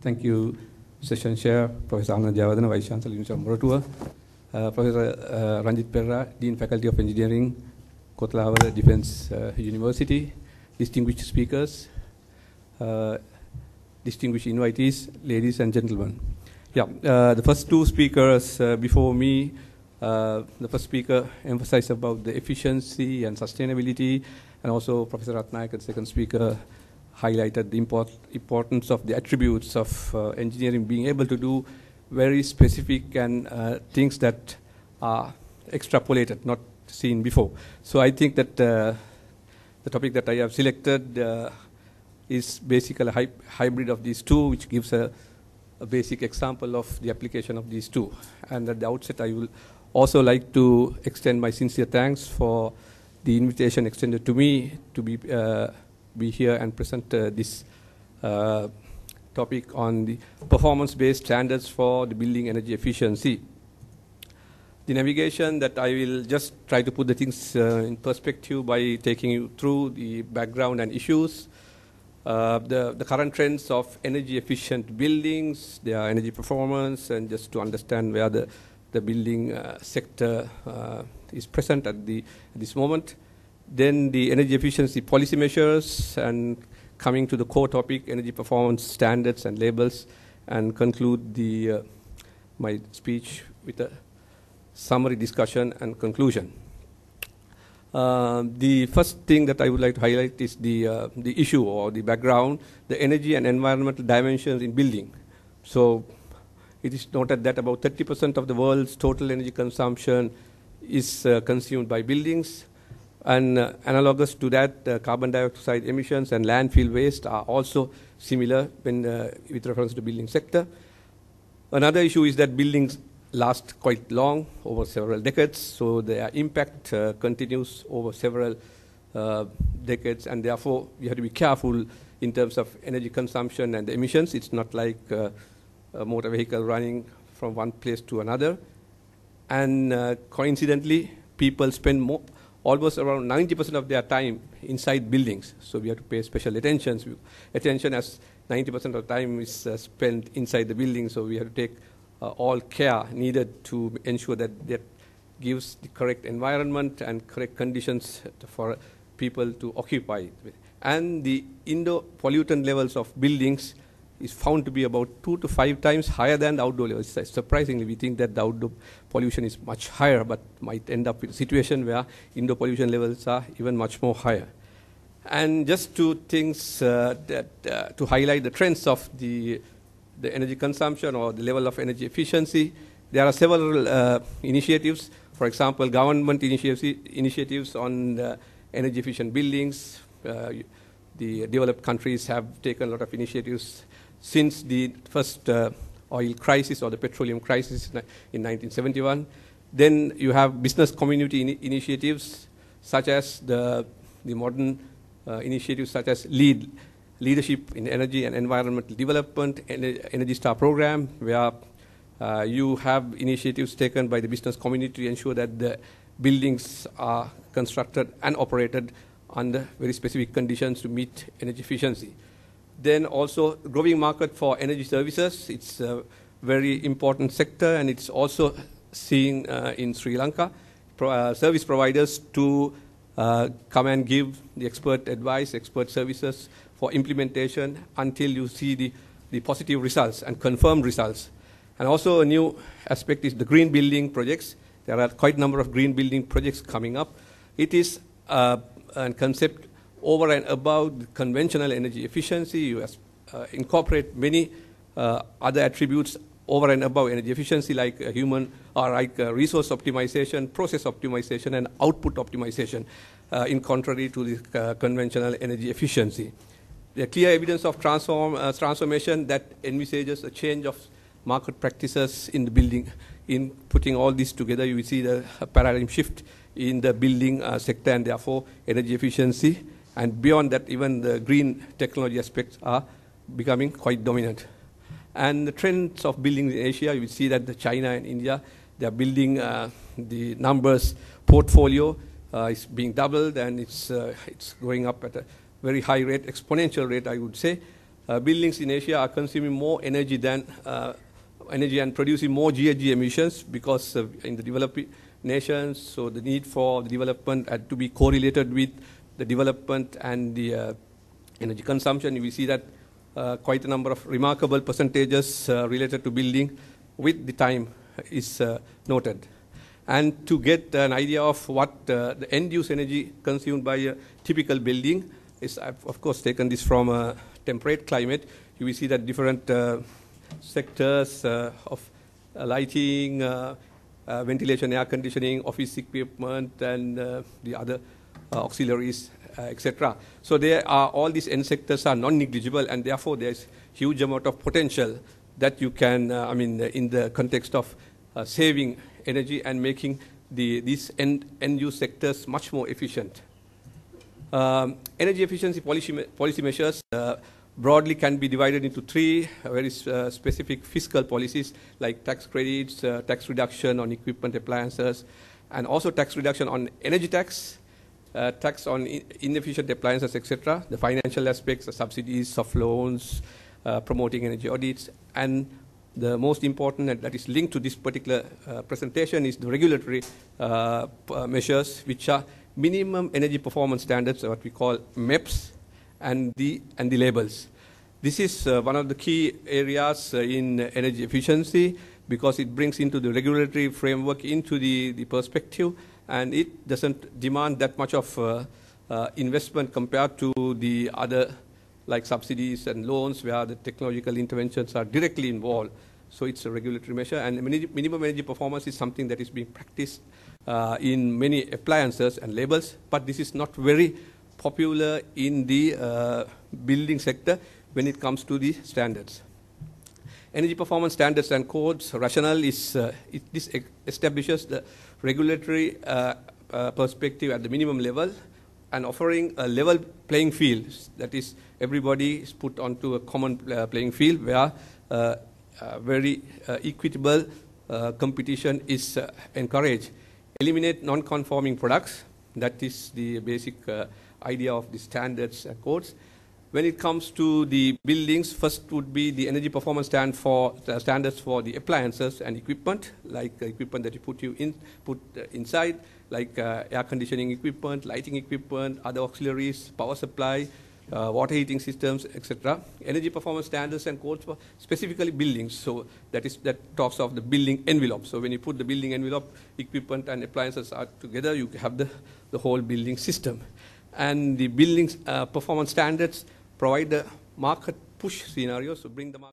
Thank you, Mr. Chair Professor Anand Javadana, Vice Chancellor, University of Morotua, uh, Professor uh, Ranjit Perra, Dean, Faculty of Engineering, Kotlavara Defense uh, University, distinguished speakers, uh, distinguished invitees, ladies and gentlemen. Yeah, uh, the first two speakers uh, before me, the first speaker emphasized about the efficiency and sustainability, and also Professor Ratnaik, the second speaker, highlighted the import, importance of the attributes of uh, engineering being able to do very specific and uh, things that are extrapolated, not seen before. So I think that uh, the topic that I have selected uh, is basically a hy hybrid of these two, which gives a, a, basic example of the application of these two. And at the outset, I will also like to extend my sincere thanks for the invitation extended to me to be uh, be here and present uh, this uh, topic on the performance-based standards for the building energy efficiency. The navigation that I will just try to put the things uh, in perspective by taking you through the background and issues, uh, the, the current trends of energy-efficient buildings, their energy performance, and just to understand where the, the building uh, sector uh, is present at, the, at this moment. Then the energy efficiency policy measures and coming to the core topic, energy performance standards and labels, and conclude the, uh, my speech with a summary discussion and conclusion. Uh, the first thing that I would like to highlight is the, uh, the issue or the background, the energy and environmental dimensions in building. So it is noted that about 30% of the world's total energy consumption is uh, consumed by buildings. And uh, analogous to that, uh, carbon dioxide emissions and landfill waste are also similar when, uh, with reference to building sector. Another issue is that buildings last quite long, over several decades, so their impact uh, continues over several uh, decades, and therefore we have to be careful in terms of energy consumption and emissions. It's not like uh, a motor vehicle running from one place to another. And coincidentally, people spend more – almost around 90% of their time inside buildings. So we have to pay special attention. Attention as 90% of the time is uh, spent inside the building, so we have to take uh, all care needed to ensure that that gives the correct environment and correct conditions for people to occupy. And the indoor pollutant levels of buildings is found to be about two to five times higher than the outdoor level. Surprisingly, we think that the outdoor pollution is much higher, but might end up in a situation where indoor pollution levels are even much more higher. And just two things uh, that, uh, to highlight the trends of the, the energy consumption or the level of energy efficiency. There are several uh, initiatives, for example, government initiatives, initiatives on energy efficient buildings. Uh, the developed countries have taken a lot of initiatives since the first uh, oil crisis or the petroleum crisis in 1971. Then you have business community in initiatives such as the, the modern uh, initiatives such as LEAD, Leadership in Energy and Environmental Development, Energy Star Program, where uh, you have initiatives taken by the business community to ensure that the buildings are constructed and operated under very specific conditions to meet energy efficiency. Then also growing market for energy services. It's a very important sector and it's also seen uh, in Sri Lanka. Pro, uh, service providers to uh, come and give the expert advice, expert services for implementation until you see the, the positive results and confirmed results. And also a new aspect is the green building projects. There are quite a number of green building projects coming up. It is uh, a concept over and above conventional energy efficiency. You uh, incorporate many uh, other attributes over and above energy efficiency, like human or like resource optimization, process optimization, and output optimization, uh, in contrary to the uh, conventional energy efficiency. The clear evidence of transform, uh, transformation that envisages a change of market practices in the building. In putting all this together, you see the paradigm shift in the building uh, sector and therefore energy efficiency and beyond that, even the green technology aspects are becoming quite dominant. And the trends of buildings in Asia, you see that China and India, they are building uh, the numbers portfolio uh, is being doubled and it's, uh, it's going up at a very high rate, exponential rate, I would say. Uh, buildings in Asia are consuming more energy than uh, energy and producing more GHG emissions because in the developing nations, so the need for the development had to be correlated with the development and the uh, energy consumption, we see that uh, quite a number of remarkable percentages uh, related to building with the time is noted. And to get an idea of what the end-use energy consumed by a typical building is, I've of course taken this from a temperate climate. You will see that different sectors of lighting, ventilation, air conditioning, office equipment, and the other uh, auxiliaries, uh, etc. So there are all these end sectors are non-negligible, and therefore there's huge amount of potential that you can, uh, I mean, in the context of saving energy and making the, these end, end use sectors much more efficient. Um, energy efficiency policy, policy measures uh, broadly can be divided into three very uh, specific fiscal policies like tax credits, uh, tax reduction on equipment appliances, and also tax reduction on energy tax uh, tax on inefficient appliances, etc., the financial aspects, the subsidies of loans, uh, promoting energy audits, and the most important and that is linked to this particular uh, presentation is the regulatory uh, uh, measures, which are minimum energy performance standards, what we call MEPs, and the, and the labels. This is uh, one of the key areas in energy efficiency because it brings into the regulatory framework into the, the perspective and it doesn't demand that much of uh, uh, investment compared to the other, like subsidies and loans, where the technological interventions are directly involved. So it's a regulatory measure, and minimum energy performance is something that is being practiced uh, in many appliances and labels, but this is not very popular in the uh, building sector when it comes to the standards energy performance standards and codes rationale is uh, it, this establishes the regulatory uh, uh, perspective at the minimum level and offering a level playing field that is everybody is put onto a common uh, playing field where uh, uh, very equitable competition is encouraged eliminate non-conforming products that is the basic idea of the standards codes when it comes to the buildings, first would be the energy performance stand for, uh, standards for the appliances and equipment, like equipment that you put, you in, put uh, inside, like uh, air conditioning equipment, lighting equipment, other auxiliaries, power supply, uh, water heating systems, etc. Energy performance standards and codes for specifically buildings. So that is that talks of the building envelope. So when you put the building envelope, equipment and appliances are together, you have the, the whole building system. And the building uh, performance standards provide the market push scenarios to bring the market.